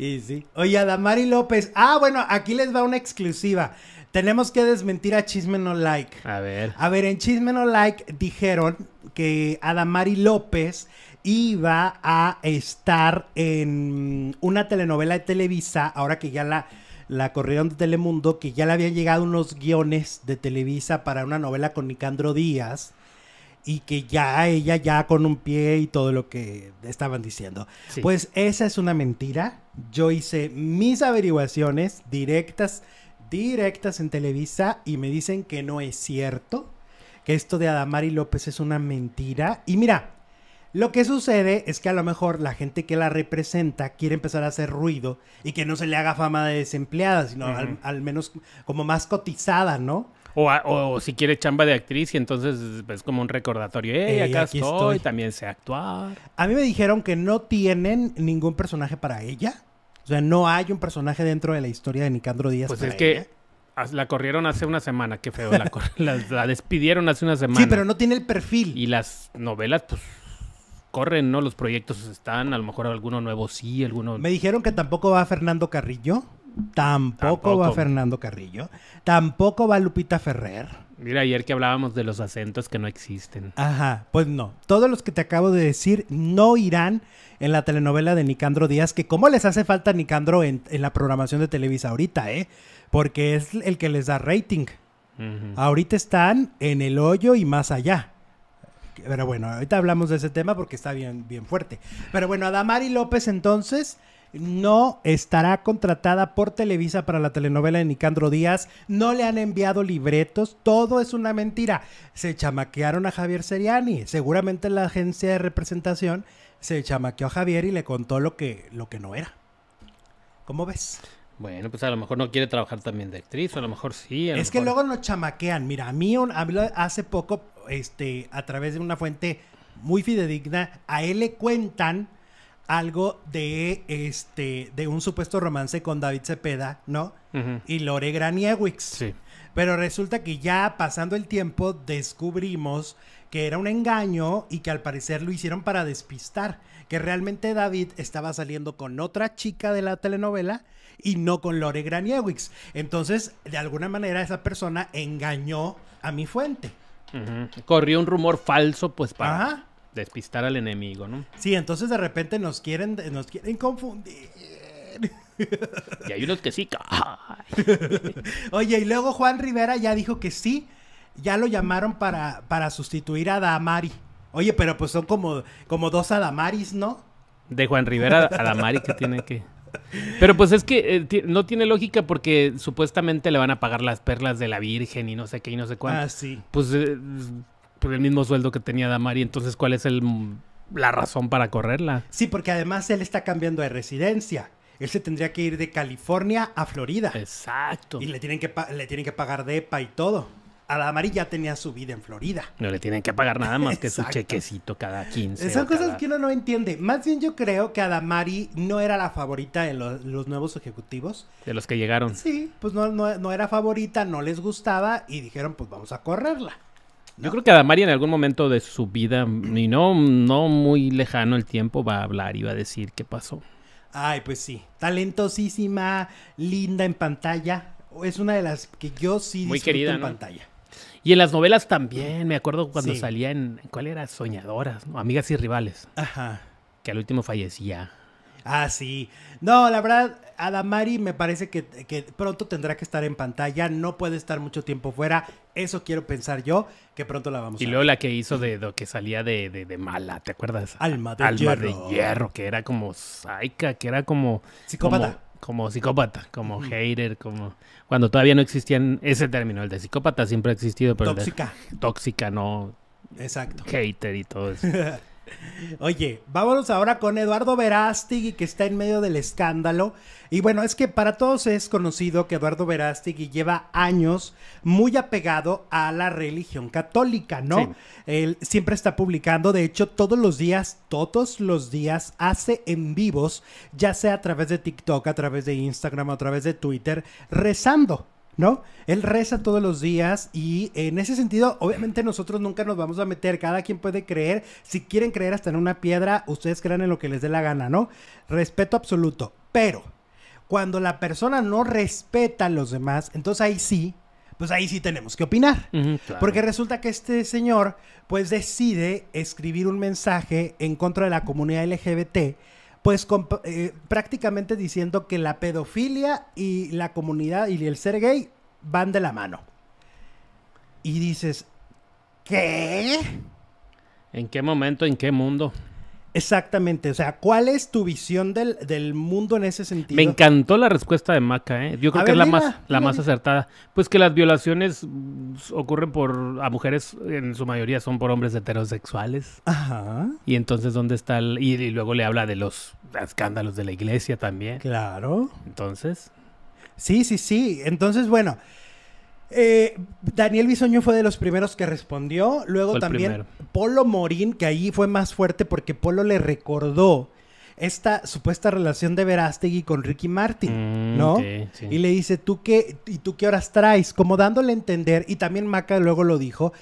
Y sí. Oye, Adamari López. Ah, bueno, aquí les va una exclusiva. Tenemos que desmentir a Chisme No Like. A ver. A ver, en Chisme No Like dijeron que Adamari López iba a estar en una telenovela de Televisa, ahora que ya la, la corrieron de Telemundo, que ya le habían llegado unos guiones de Televisa para una novela con Nicandro Díaz y que ya ella ya con un pie y todo lo que estaban diciendo. Pues esa es una mentira. Yo hice mis averiguaciones directas, directas en Televisa y me dicen que no es cierto, que esto de Adamari López es una mentira. Y mira, lo que sucede es que a lo mejor la gente que la representa quiere empezar a hacer ruido y que no se le haga fama de desempleada, sino al, menos como más cotizada, ¿no? O, si quiere chamba de actriz y entonces es como un recordatorio, hey, eh, acá estoy, también sé actuar. A mí me dijeron que no tienen ningún personaje para ella. O sea, no hay un personaje dentro de la historia de Nicandro Díaz. Pues es que la corrieron hace una semana, qué feo. La, despidieron hace una semana. Sí, pero no tiene el perfil. Y las novelas, pues corren, ¿no? Los proyectos están, a lo mejor alguno nuevo sí, alguno... Me dijeron que tampoco va Fernando Carrillo. Tampoco, va Fernando Carrillo. Tampoco va Lupita Ferrer. Mira, ayer que hablábamos de los acentos que no existen. Ajá, pues no. Todos los que te acabo de decir no irán en la telenovela de Nicandro Díaz, que cómo les hace falta Nicandro en, la programación de Televisa ahorita, ¿eh? Porque es el que les da rating. Ahorita están en el hoyo y más allá. Pero bueno, ahorita hablamos de ese tema porque está bien, bien fuerte. Pero bueno, Adamari López entonces no estará contratada por Televisa para la telenovela de Nicandro Díaz, no le han enviado libretos, todo es una mentira. Se chamaquearon a Javier Seriani, seguramente la agencia de representación se chamaqueó a Javier y le contó lo que, lo que no era. ¿Cómo ves? Bueno, pues a lo mejor no quiere trabajar también de actriz, o a lo mejor sí. es que luego nos chamaquean. Mira, a mí hace poco, este, a través de una fuente muy fidedigna, a él le cuentan algo de este de un supuesto romance con David Cepeda, ¿no? Y Lore Graniewicz. Sí. Pero resulta que ya pasando el tiempo descubrimos que era un engaño y que al parecer lo hicieron para despistar, que realmente David estaba saliendo con otra chica de la telenovela y no con Lore Graniewicz. Entonces, de alguna manera esa persona engañó a mi fuente. Corrió un rumor falso pues para despistar al enemigo, ¿no? Sí, entonces de repente nos quieren, nos quieren confundir. Y hay unos que sí. Oye, y luego Juan Rivera ya dijo que sí, ya lo llamaron para, para sustituir a Damari. Oye, pero pues son como, como dos Adamaris, ¿no? De Juan Rivera a Damari que tiene que... Pero pues es que eh, no tiene lógica porque supuestamente le van a pagar las perlas de la Virgen y no sé qué y no sé cuánto. Ah, sí. Pues eh, por el mismo sueldo que tenía Damari, entonces ¿cuál es el, mm, la razón para correrla? Sí, porque además él está cambiando de residencia. Él se tendría que ir de California a Florida. Exacto. Y le tienen que, le tienen que pagar DEPA y todo. A Damari ya tenía su vida en Florida. No le tienen que pagar nada más que su chequecito cada 15. Son cosas que uno no entiende. Más bien yo creo que Adamari no era la favorita de los, nuevos ejecutivos. De los que llegaron. Sí, pues no, no era favorita, no les gustaba y dijeron pues vamos a correrla. Yo creo que Adamari en algún momento de su vida, y no, no muy lejano el tiempo, va a hablar y va a decir qué pasó. Ay, pues sí. Talentosísima, linda en pantalla. Es una de las que yo sí muy disfruto en pantalla. Y en las novelas también, me acuerdo cuando salía en, ¿cuál era? Soñadoras, ¿no? Amigas y Rivales. Ajá. Que al último fallecía. Ah, sí. No, la verdad, Adamari me parece que, pronto tendrá que estar en pantalla. No puede estar mucho tiempo fuera. Eso quiero pensar yo, que pronto la vamos y a ver. Y luego la que hizo de lo que salía de, mala, ¿te acuerdas? Alma de hierro. Alma de hierro, que era como saika, que era como. Psicópata. Como, psicópata, como hater, como cuando todavía no existían ese término, el de psicópata siempre ha existido, pero tóxica, tóxica no, exacto, hater y todo eso. Oye, vámonos ahora con Eduardo Verástigui que está en medio del escándalo. Y bueno, es que para todos es conocido que Eduardo Verástigui lleva años muy apegado a la religión católica, ¿no? Él siempre está publicando, de hecho, todos los días, todos los días hace en vivos, ya sea a través de TikTok, a través de Instagram, a través de Twitter, rezando. ¿no? Él reza todos los días y en ese sentido, obviamente nosotros nunca nos vamos a meter, cada quien puede creer, si quieren creer hasta en una piedra, ustedes crean en lo que les dé la gana, ¿no? Respeto absoluto, pero cuando la persona no respeta a los demás, entonces ahí sí, pues ahí sí tenemos que opinar. Porque resulta que este señor, pues decide escribir un mensaje en contra de la comunidad LGBT pues eh, prácticamente diciendo que la pedofilia y la comunidad y el ser gay van de la mano. Y dices, ¿qué? ¿En qué momento, en qué mundo? Exactamente, o sea, ¿cuál es tu visión del, mundo en ese sentido? Me encantó la respuesta de Maca, ¿eh? yo creo que es la más, la más acertada. Pues que las violaciones mm, ocurren por a mujeres, en su mayoría son por hombres heterosexuales. Ajá. Y entonces, ¿dónde está el...? y luego le habla de los escándalos de la iglesia también. Claro. Entonces. Sí, sí, sí. Entonces, bueno, eh, Daniel Bisoño fue de los primeros que respondió. Luego también Polo Morín, que ahí fue más fuerte porque Polo le recordó esta supuesta relación de Verástegui con Ricky Martin, mm, ¿no? Y le dice, ¿tú qué, ¿y tú qué horas traes? Como dándole a entender, y también Maca luego lo dijo,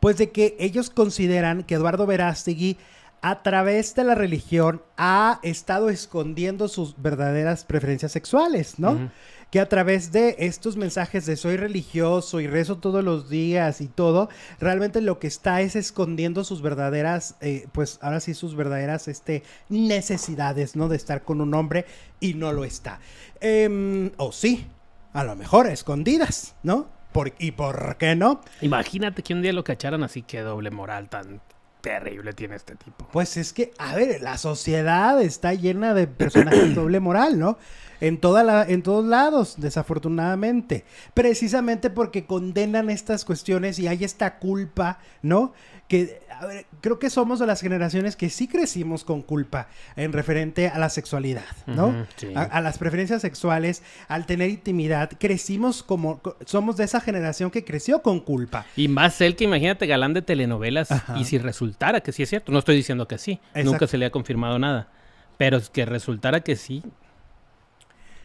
pues de que ellos consideran que Eduardo Verástegui a través de la religión ha estado escondiendo sus verdaderas preferencias sexuales, ¿no? que a través de estos mensajes de soy religioso y rezo todos los días y todo, realmente lo que está es escondiendo sus verdaderas, eh, pues ahora sí sus verdaderas este, necesidades, ¿no? De estar con un hombre y no lo está. Em, o sí, a lo mejor escondidas, ¿no? Por, ¿Y por qué no? Imagínate que un día lo cacharan así, que doble moral tan terrible tiene este tipo. Pues es que, a ver, la sociedad está llena de personajes doble moral, ¿no? En, toda la, en todos lados, desafortunadamente. Precisamente porque condenan estas cuestiones y hay esta culpa, ¿no? Que creo que somos de las generaciones que sí crecimos con culpa en referente a la sexualidad, ¿no? a, las preferencias sexuales, al tener intimidad, crecimos como, somos de esa generación que creció con culpa. Y más él que imagínate galán de telenovelas y si resultara que sí es cierto, no estoy diciendo que sí, nunca se le ha confirmado nada, pero es que resultara que sí,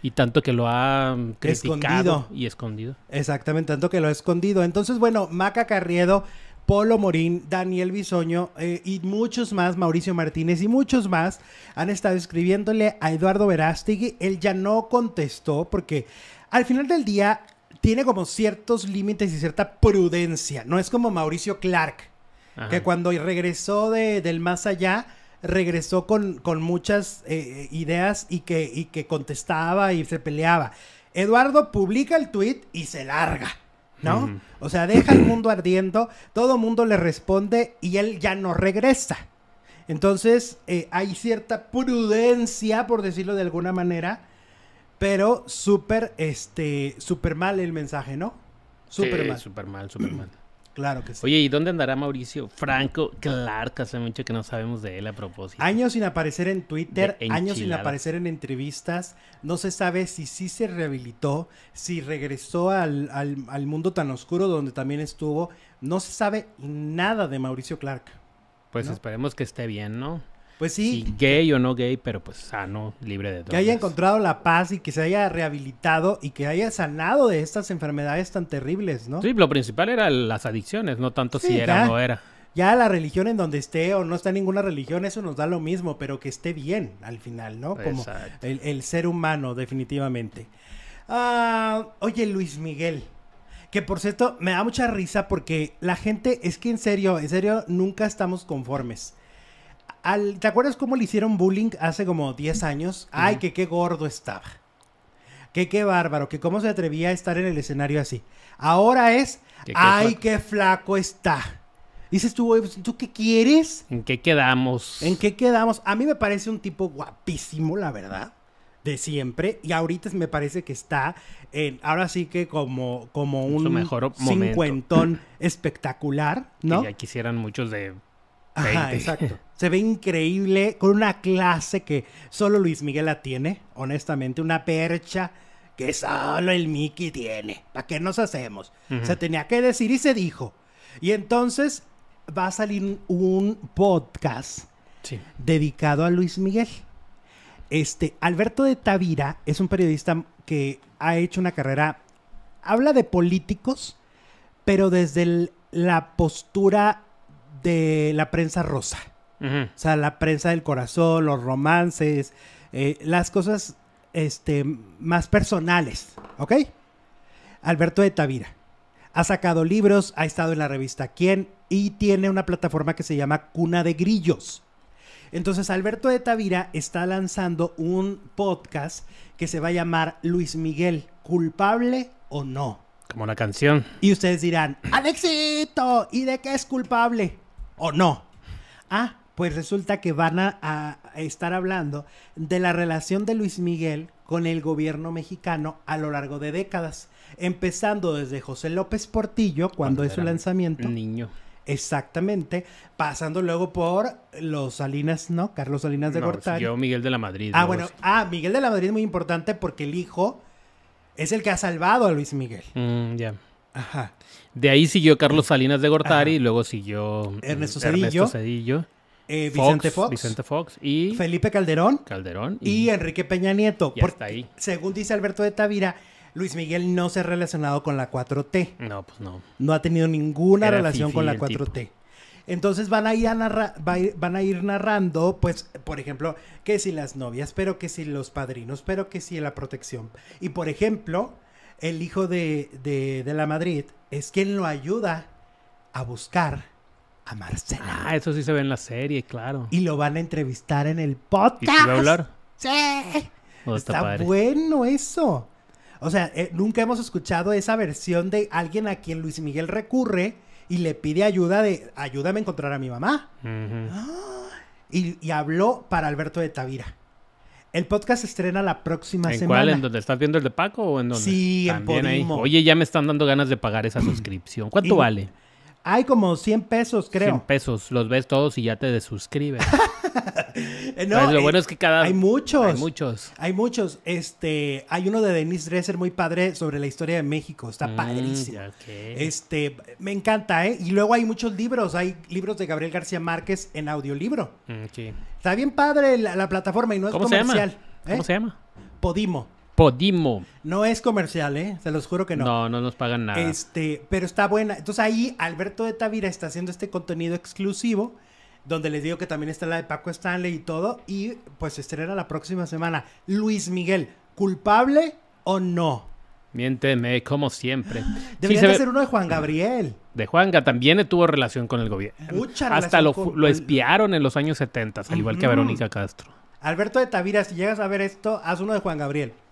y tanto que lo ha criticado y escondido. Exactamente, tanto que lo ha escondido. Entonces, bueno, Maca Carriedo Polo Morín, Daniel Bisoño eh, y muchos más, Mauricio Martínez y muchos más, han estado escribiéndole a Eduardo Verástegui. Él ya no contestó porque al final del día tiene como ciertos límites y cierta prudencia. No es como Mauricio Clark, que cuando regresó del más allá, regresó con, con muchas eh, eh, ideas y que, y que contestaba y se peleaba. Eduardo publica el tweet y se larga. ¿no? O sea, deja el mundo ardiendo, todo mundo le responde y él ya no regresa. Entonces, eh, hay cierta prudencia, por decirlo de alguna manera, pero súper, este, súper mal el mensaje, ¿no? Súper mal. Súper mal, súper mal. Claro que sí. Oye, ¿y dónde andará Mauricio Franco Clark? Hace mucho que no sabemos de él a propósito. Años sin aparecer en Twitter, años sin aparecer en entrevistas. No se sabe si sí se rehabilitó, si regresó al, al, mundo tan oscuro donde también estuvo. No se sabe nada de Mauricio Clark. Pues esperemos que esté bien, ¿no? Pues sí. gay o no gay, pero pues sano, libre de drogas. Que haya encontrado la paz y que se haya rehabilitado y que haya sanado de estas enfermedades tan terribles, ¿no? Sí, lo principal era las adicciones, no tanto si era o no era. Ya la religión en donde esté o no está ninguna religión, eso nos da lo mismo, pero que esté bien al final, ¿no? Como el, ser humano, definitivamente. Ah, oye, Luis Miguel. Que por cierto, me da mucha risa porque la gente, es que en serio, en serio, nunca estamos conformes. ¿Te acuerdas cómo le hicieron bullying hace como 10 años? Ay, que qué gordo estaba. Que qué bárbaro, que cómo se atrevía a estar en el escenario así. Ahora es, ay, qué flaco está. Dices tú, pues, ¿tú qué quieres? ¿En qué quedamos? ¿En qué quedamos? A mí me parece un tipo guapísimo, la verdad, de siempre. Y ahorita me parece que está, en, ahora sí que como, como un cincuentón espectacular, ¿no? Que ya quisieran muchos de exacto. Se ve increíble, con una clase que solo Luis Miguel la tiene, honestamente, una percha que solo el Mickey tiene. ¿Para qué nos hacemos? Se tenía que decir y se dijo. Y entonces va a salir un podcast dedicado a Luis Miguel. Este, Alberto de Tavira es un periodista que ha hecho una carrera, habla de políticos, pero desde la postura de la prensa rosa. O sea, la prensa del corazón, los romances, eh, las cosas este, más personales, ¿ok? Alberto de Tavira. Ha sacado libros, ha estado en la revista Quién y tiene una plataforma que se llama Cuna de Grillos. Entonces Alberto de Tavira está lanzando un podcast que se va a llamar Luis Miguel, culpable o no. Como una canción. Y ustedes dirán, Alexito, ¿y de qué es culpable? o no. Ah, pues resulta que van a, estar hablando de la relación de Luis Miguel con el gobierno mexicano a lo largo de décadas, empezando desde José López Portillo cuando, es su lanzamiento. Niño. Exactamente, pasando luego por los Salinas, ¿no? Carlos Salinas de no, Yo Miguel de la Madrid. Ah, bueno, ah, Miguel de la Madrid es muy importante porque el hijo es el que ha salvado a Luis Miguel. Mm, ya. De ahí siguió Carlos Salinas de Gortari, luego siguió Ernesto Cedillo. Eh, Vicente, Fox, y Felipe Calderón. Calderón. Y, Enrique Peña Nieto. ahí. Según dice Alberto de Tavira, Luis Miguel no se ha relacionado con la 4T. No, pues no. No ha tenido ninguna relación con la 4T. Entonces van a, ir van a ir narrando, pues, por ejemplo, que si las novias, pero que si los padrinos, pero que si la protección. Y por ejemplo, el hijo de, la Madrid es quien lo ayuda a buscar a Marcela. Ah, eso sí se ve en la serie, claro. Y lo van a entrevistar en el podcast. ¿Y se va a hablar? Sí. Oh, está, bueno eso. O sea, eh, nunca hemos escuchado esa versión de alguien a quien Luis Miguel recurre y le pide ayuda de ayúdame a encontrar a mi mamá. y, habló para Alberto de Tavira. El podcast se estrena la próxima semana. ¿En cuál? ¿En donde estás viendo el de Paco o en donde? Sí, en Podimo. Ahí. Oye, ya me están dando ganas de pagar esa suscripción. ¿Cuánto vale? Hay como 100 pesos, creo. 100 pesos, los ves todos y ya te desuscribes. Eh, lo eh, bueno es que cada... Hay muchos. Hay muchos. Hay muchos. Este, hay uno de Denise Dresser muy padre sobre la historia de México. Está mm, padrísimo. Este, me encanta, ¿eh? Y luego hay muchos libros. Hay libros de Gabriel García Márquez en audiolibro. Sí. Mm, Está bien padre la, plataforma y no es ¿Cómo comercial. Se llama? ¿eh? ¿Cómo se llama? Podimo. Podimo. No es comercial, ¿eh? Se los juro que no. No, no nos pagan nada. Este, pero está buena. Entonces ahí Alberto de Tavira está haciendo este contenido exclusivo, donde les digo que también está la de Paco Stanley y todo, y pues estrena la próxima semana. Luis Miguel, ¿culpable o no? Miénteme, como siempre. Debería ser uno de Juan Gabriel. De Juanga también tuvo relación con el gobierno. Mucha Hasta lo, espiaron en los años 70, al igual que Verónica Castro. Alberto de Tavira, si llegas a ver esto, haz uno de Juan Gabriel.